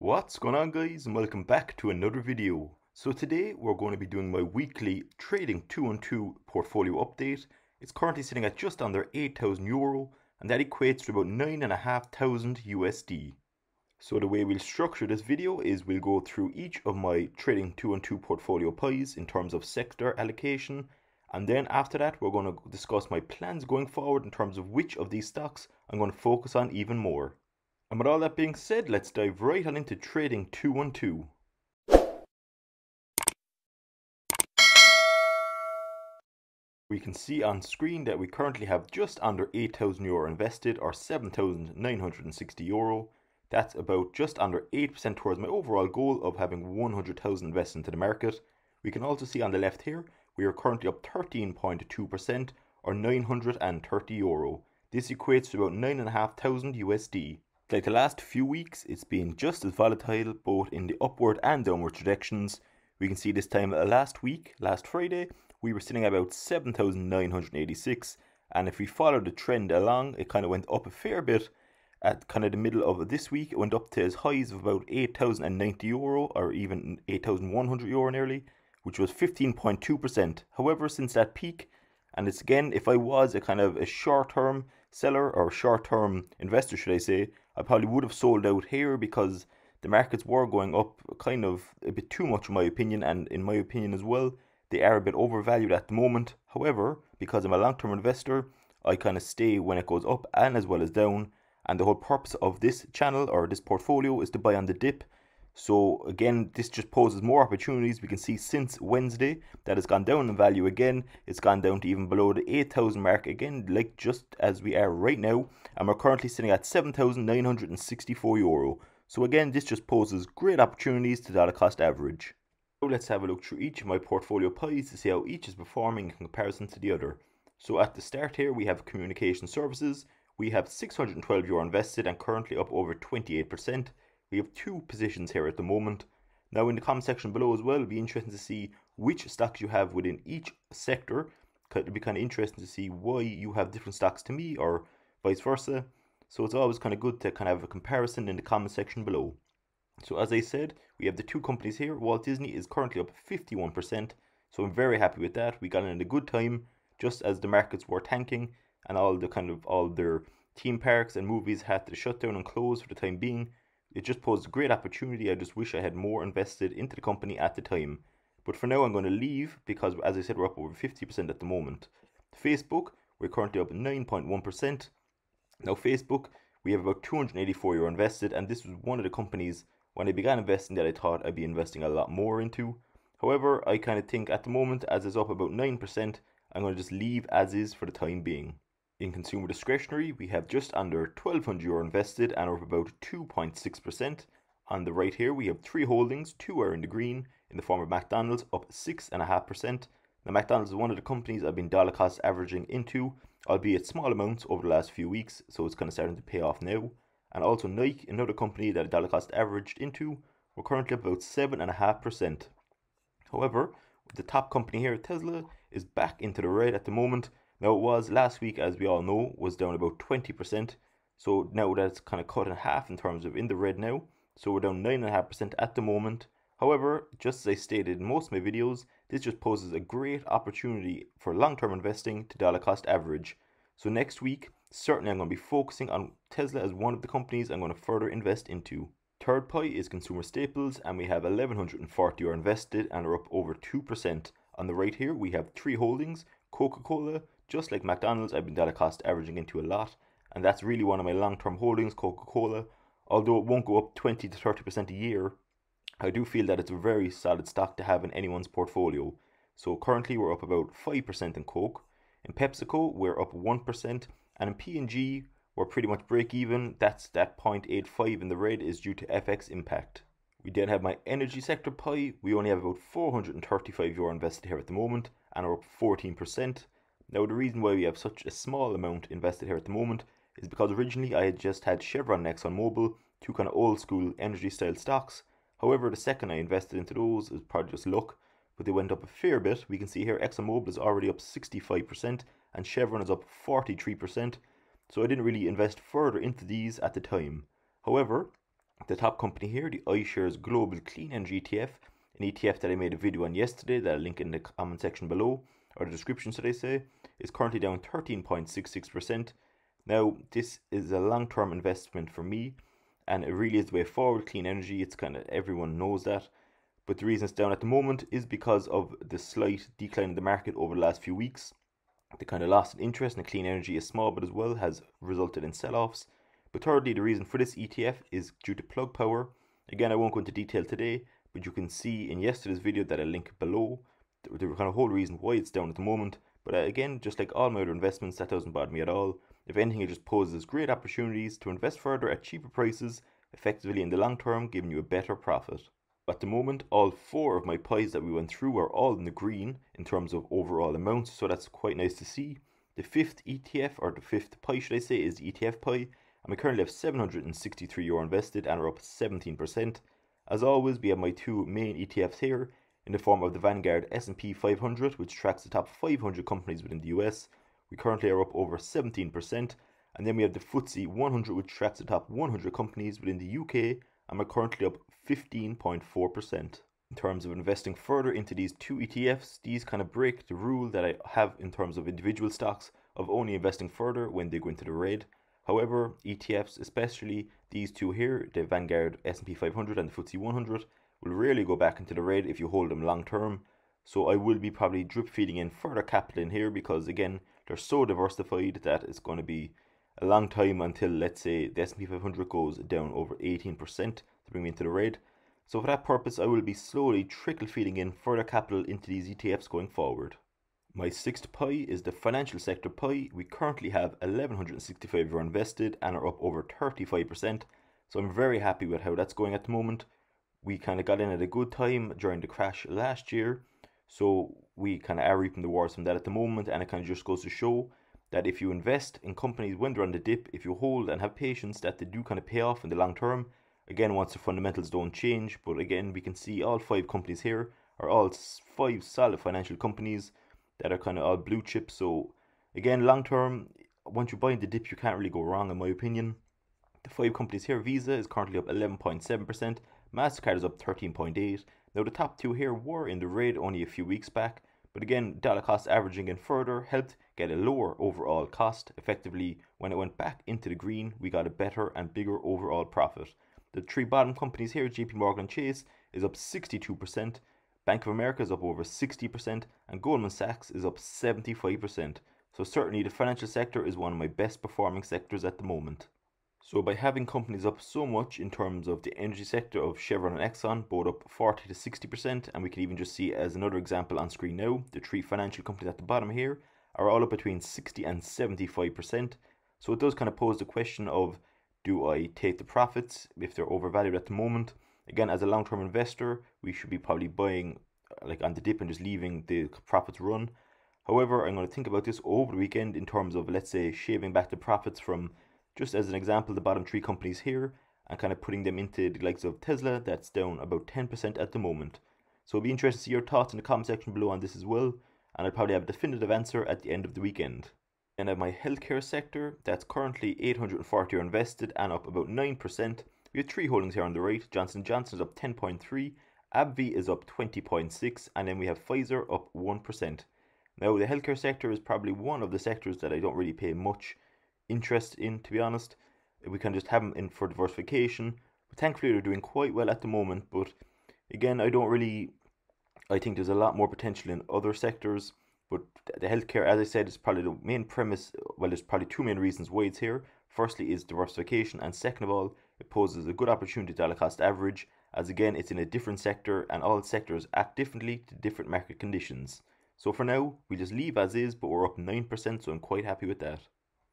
What's going on guys and welcome back to another video. So today we're going to be doing my weekly trading 2 on 2 portfolio update. It's currently sitting at just under 8,000 euro and that equates to about 9,500 USD. So the way we'll structure this video is we'll go through each of my trading 2 on 2 portfolio pies in terms of sector allocation and then after that we're going to discuss my plans going forward in terms of which of these stocks I'm going to focus on even more. And with all that being said, let's dive right on into trading 212. We can see on screen that we currently have just under 8,000 euro invested or 7,960 euro. That's about just under 8% towards my overall goal of having 100,000 invested into the market. We can also see on the left here, we are currently up 13.2% or 930 euro. This equates to about 9,500 USD. Like the last few weeks, it's been just as volatile both in the upward and downward directions. We can see this time last week, last Friday, we were sitting about 7,986 and if we follow the trend along, it kind of went up a fair bit at kind of the middle of this week. It went up to as highs of about 8,090 euro or even 8,100 euro nearly, which was 15.2%. However, since that peak, and it's again, if I was a kind of a short term seller or short term investor, should I say, I probably would have sold out here because the markets were going up kind of a bit too much, in my opinion, and in my opinion as well, they are a bit overvalued at the moment. However, because I'm a long term investor, I kind of stay when it goes up and as well as down. And the whole purpose of this channel or this portfolio is to buy on the dip so again, this just poses more opportunities. We can see since Wednesday that it's gone down in value again. It's gone down to even below the 8,000 mark again, like just as we are right now. And we're currently sitting at 7,964 euro. So again, this just poses great opportunities to dollar cost average. So let's have a look through each of my portfolio pies to see how each is performing in comparison to the other. So at the start here, we have communication services. We have 612 euro invested and currently up over 28%. We have two positions here at the moment. Now in the comment section below as well, it'll be interesting to see which stocks you have within each sector. It'll be kind of interesting to see why you have different stocks to me or vice versa. So it's always kind of good to kind of have a comparison in the comment section below. So as I said, we have the two companies here. Walt Disney is currently up 51%. So I'm very happy with that. We got in at a good time just as the markets were tanking and all the kind of all their theme parks and movies had to shut down and close for the time being. It just posed a great opportunity. I just wish I had more invested into the company at the time. But for now, I'm going to leave because, as I said, we're up over 50% at the moment. Facebook, we're currently up 9.1%. Now, Facebook, we have about 284 euro invested, and this was one of the companies when I began investing that I thought I'd be investing a lot more into. However, I kind of think at the moment, as it's up about 9%, I'm going to just leave as is for the time being. In consumer discretionary, we have just under 1200 euro invested and are up about 2.6%. On the right here, we have three holdings, two are in the green, in the form of McDonald's, up 6.5%. Now, McDonald's is one of the companies I've been dollar cost averaging into, albeit small amounts over the last few weeks, so it's kind of starting to pay off now. And also Nike, another company that I dollar cost averaged into, we're currently up about 7.5%. However, the top company here, Tesla, is back into the red at the moment now it was last week, as we all know, was down about 20%. So now that's kind of cut in half in terms of in the red now. So we're down 9.5% at the moment. However, just as I stated in most of my videos, this just poses a great opportunity for long-term investing to dollar cost average. So next week, certainly I'm going to be focusing on Tesla as one of the companies I'm going to further invest into. Third pie is consumer staples and we have 1140 are invested and are up over 2%. On the right here we have three holdings, Coca-Cola, just like McDonald's, I've been data cost averaging into a lot, and that's really one of my long term holdings, Coca Cola. Although it won't go up 20 to 30% a year, I do feel that it's a very solid stock to have in anyone's portfolio. So currently we're up about 5% in Coke, in PepsiCo we're up 1%, and in P&G we're pretty much break even. That's that 0.85 in the red is due to FX impact. We then have my energy sector pie. We only have about 435 euro invested here at the moment and are up 14%. Now, the reason why we have such a small amount invested here at the moment is because originally I had just had Chevron and ExxonMobil, two kind of old school energy style stocks. However, the second I invested into those is probably just luck, but they went up a fair bit. We can see here ExxonMobil is already up 65% and Chevron is up 43%, so I didn't really invest further into these at the time. However, the top company here, the iShares Global Clean Energy ETF, an ETF that I made a video on yesterday that I'll link in the comment section below, or the description should I say, is currently down 13.66%. Now, this is a long term investment for me, and it really is the way forward. Clean energy, it's kind of everyone knows that. But the reason it's down at the moment is because of the slight decline in the market over the last few weeks. The kind of loss in interest in clean energy is small, but as well has resulted in sell offs. But thirdly, the reason for this ETF is due to plug power. Again, I won't go into detail today, but you can see in yesterday's video that I link below the kind of whole reason why it's down at the moment. But uh, again, just like all my other investments, that doesn't bother me at all. If anything, it just poses great opportunities to invest further at cheaper prices, effectively in the long term, giving you a better profit. At the moment, all four of my pies that we went through are all in the green in terms of overall amounts, so that's quite nice to see. The fifth ETF, or the fifth pie should I say, is the ETF pie, and we currently have 763 euro invested and are up 17%. As always, we have my two main ETFs here, in the form of the Vanguard S&P 500, which tracks the top 500 companies within the US. We currently are up over 17%. And then we have the FTSE 100, which tracks the top 100 companies within the UK, and we're currently up 15.4%. In terms of investing further into these two ETFs, these kind of break the rule that I have in terms of individual stocks of only investing further when they go into the red. However, ETFs, especially these two here, the Vanguard S&P 500 and the FTSE 100, will rarely go back into the red if you hold them long term. So I will be probably drip feeding in further capital in here because again, they're so diversified that it's going to be a long time until let's say the S&P 500 goes down over 18% to bring me into the red. So for that purpose, I will be slowly trickle feeding in further capital into these ETFs going forward. My sixth pie is the financial sector pie. We currently have 1165 euro invested and are up over 35%. So I'm very happy with how that's going at the moment we kind of got in at a good time during the crash last year, so we kind of are reaping the rewards from that at the moment, and it kind of just goes to show that if you invest in companies when they're on the dip, if you hold and have patience, that they do kind of pay off in the long term. Again, once the fundamentals don't change, but again, we can see all five companies here are all five solid financial companies that are kind of all blue chips. So again, long term, once you buy in the dip, you can't really go wrong, in my opinion. The five companies here, Visa is currently up 11.7%. MasterCard is up 13.8. Now the top two here were in the red only a few weeks back, but again, dollar cost averaging and further helped get a lower overall cost. Effectively, when it went back into the green, we got a better and bigger overall profit. The three bottom companies here, JP Morgan Chase is up 62%, Bank of America is up over 60%, and Goldman Sachs is up 75%. So certainly the financial sector is one of my best performing sectors at the moment. So by having companies up so much in terms of the energy sector of Chevron and Exxon, both up 40 to 60%, and we can even just see as another example on screen now, the three financial companies at the bottom here are all up between 60 and 75%. So it does kind of pose the question of, do I take the profits if they're overvalued at the moment? Again, as a long-term investor, we should be probably buying like on the dip and just leaving the profits run. However, I'm going to think about this over the weekend in terms of, let's say, shaving back the profits from just as an example, the bottom three companies here, and kind of putting them into the likes of Tesla, that's down about 10% at the moment. So it'll be interesting to see your thoughts in the comment section below on this as well, and I'll probably have a definitive answer at the end of the weekend. Then at my healthcare sector, that's currently 840 are invested and up about 9%. We have three holdings here on the right. Johnson Johnson is up 10.3, AbbVie is up 20.6, and then we have Pfizer up 1%. Now the healthcare sector is probably one of the sectors that I don't really pay much interest in, to be honest. We can just have them in for diversification. thankfully, they're doing quite well at the moment. But again, I don't really. I think there's a lot more potential in other sectors. But the healthcare, as I said, is probably the main premise. Well, there's probably two main reasons why it's here. Firstly, is diversification, and second of all, it poses a good opportunity to cost average, as again, it's in a different sector, and all sectors act differently to different market conditions. So for now, we just leave as is, but we're up 9%, so I'm quite happy with that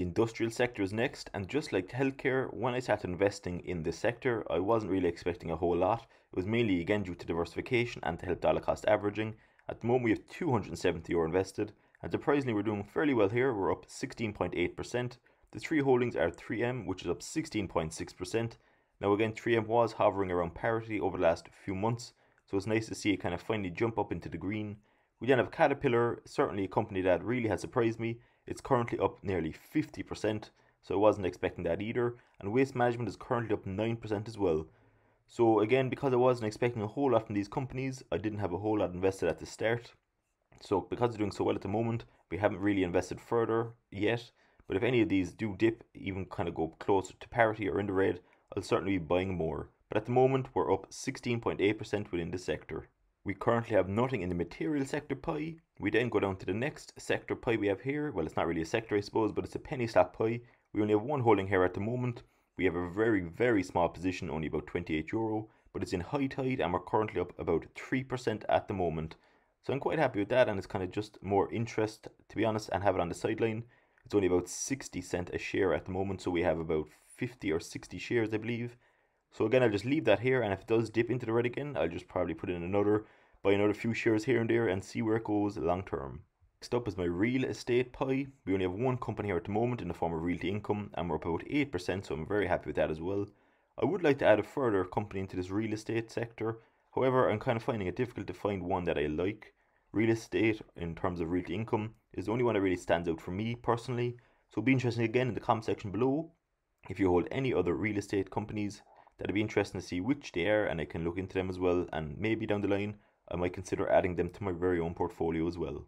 industrial sector is next, and just like healthcare, when I started investing in this sector, I wasn't really expecting a whole lot. It was mainly again due to diversification and to help dollar cost averaging. At the moment, we have 270 euro invested, and surprisingly, we're doing fairly well here. We're up 16.8%. The three holdings are 3M, which is up 16.6%. Now, again, 3M was hovering around parity over the last few months, so it's nice to see it kind of finally jump up into the green. We then have Caterpillar, certainly a company that really has surprised me. It's currently up nearly 50%, so I wasn't expecting that either. And waste management is currently up 9% as well. So again, because I wasn't expecting a whole lot from these companies, I didn't have a whole lot invested at the start. So because they're doing so well at the moment, we haven't really invested further yet. But if any of these do dip, even kind of go closer to parity or in the red, I'll certainly be buying more. But at the moment, we're up 16.8% within the sector. We currently have nothing in the material sector pie. We then go down to the next sector pie we have here. Well, it's not really a sector, I suppose, but it's a penny stock pie. We only have one holding here at the moment. We have a very, very small position, only about 28 euro, but it's in high tide and we're currently up about 3% at the moment. So I'm quite happy with that and it's kind of just more interest, to be honest, and have it on the sideline. It's only about 60 cent a share at the moment, so we have about 50 or 60 shares, I believe. So again, I'll just leave that here, and if it does dip into the red again, I'll just probably put in another, buy another few shares here and there, and see where it goes long term. Next up is my real estate pie. We only have one company here at the moment in the form of Realty Income, and we're about 8%, so I'm very happy with that as well. I would like to add a further company into this real estate sector, however, I'm kind of finding it difficult to find one that I like. Real estate, in terms of Realty Income, is the only one that really stands out for me personally, so it'll be interesting again in the comment section below if you hold any other real estate companies that'd be interesting to see which they are, and I can look into them as well. And maybe down the line, I might consider adding them to my very own portfolio as well.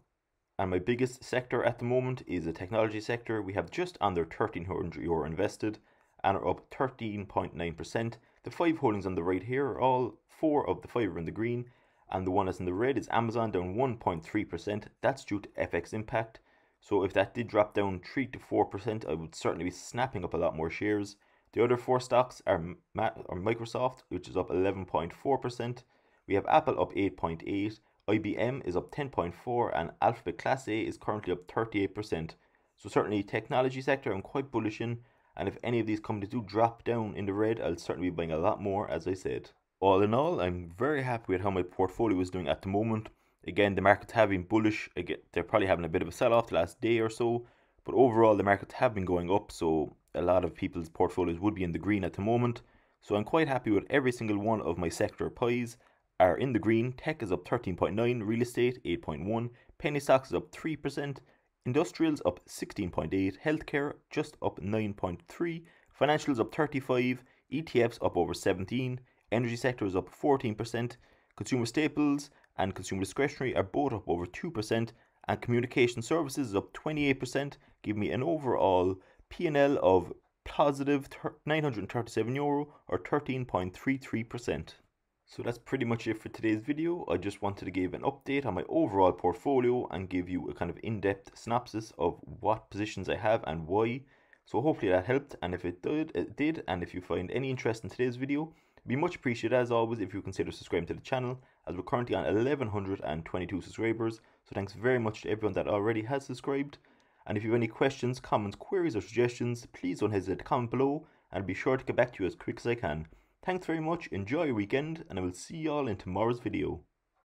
And my biggest sector at the moment is the technology sector. We have just under 1300 euro invested and are up 13.9%. The five holdings on the right here are all four of the five are in the green, and the one that's in the red is Amazon down 1.3%. That's due to FX impact. So if that did drop down 3 to 4%, I would certainly be snapping up a lot more shares. The other four stocks are, Microsoft, which is up 11.4%. We have Apple up 8.8, IBM is up 10.4, and Alphabet Class A is currently up 38%. So certainly technology sector, I'm quite bullish in. And if any of these companies do drop down in the red, I'll certainly be buying a lot more, as I said. All in all, I'm very happy with how my portfolio is doing at the moment. Again, the markets have been bullish. Again, they're probably having a bit of a sell-off the last day or so. But overall, the markets have been going up, so a lot of people's portfolios would be in the green at the moment. So I'm quite happy with every single one of my sector pies are in the green. Tech is up 13.9, real estate 8.1, penny stocks is up 3%, industrials up 16.8, healthcare just up 9.3, financials up 35, ETFs up over 17, energy sector is up 14%, consumer staples and consumer discretionary are both up over 2%, and communication services is up 28%, giving me an overall P&L of positive 937 euro or 13.33%. So that's pretty much it for today's video. I just wanted to give an update on my overall portfolio and give you a kind of in-depth synopsis of what positions I have and why. So hopefully that helped and if it did, it did and if you find any interest in today's video, be much appreciated as always if you consider subscribing to the channel as we're currently on 1122 subscribers so thanks very much to everyone that already has subscribed and if you have any questions, comments, queries, or suggestions, please don't hesitate to comment below, and I'll be sure to get back to you as quick as I can. Thanks very much, enjoy your weekend, and I will see you all in tomorrow's video.